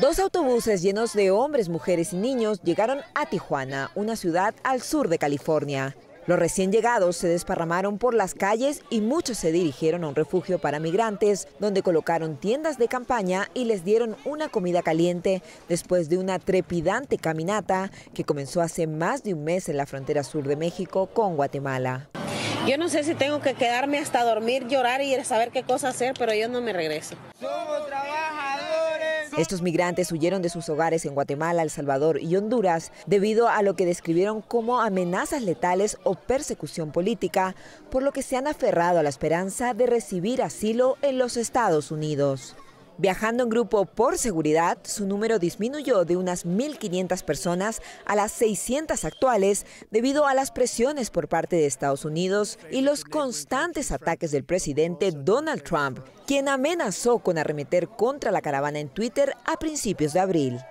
Dos autobuses llenos de hombres, mujeres y niños llegaron a Tijuana, una ciudad al sur de California. Los recién llegados se desparramaron por las calles y muchos se dirigieron a un refugio para migrantes, donde colocaron tiendas de campaña y les dieron una comida caliente después de una trepidante caminata que comenzó hace más de un mes en la frontera sur de México con Guatemala. Yo no sé si tengo que quedarme hasta dormir, llorar y saber qué cosa hacer, pero yo no me regreso. trabajo. Estos migrantes huyeron de sus hogares en Guatemala, El Salvador y Honduras debido a lo que describieron como amenazas letales o persecución política, por lo que se han aferrado a la esperanza de recibir asilo en los Estados Unidos. Viajando en grupo por seguridad, su número disminuyó de unas 1.500 personas a las 600 actuales debido a las presiones por parte de Estados Unidos y los constantes ataques del presidente Donald Trump, quien amenazó con arremeter contra la caravana en Twitter a principios de abril.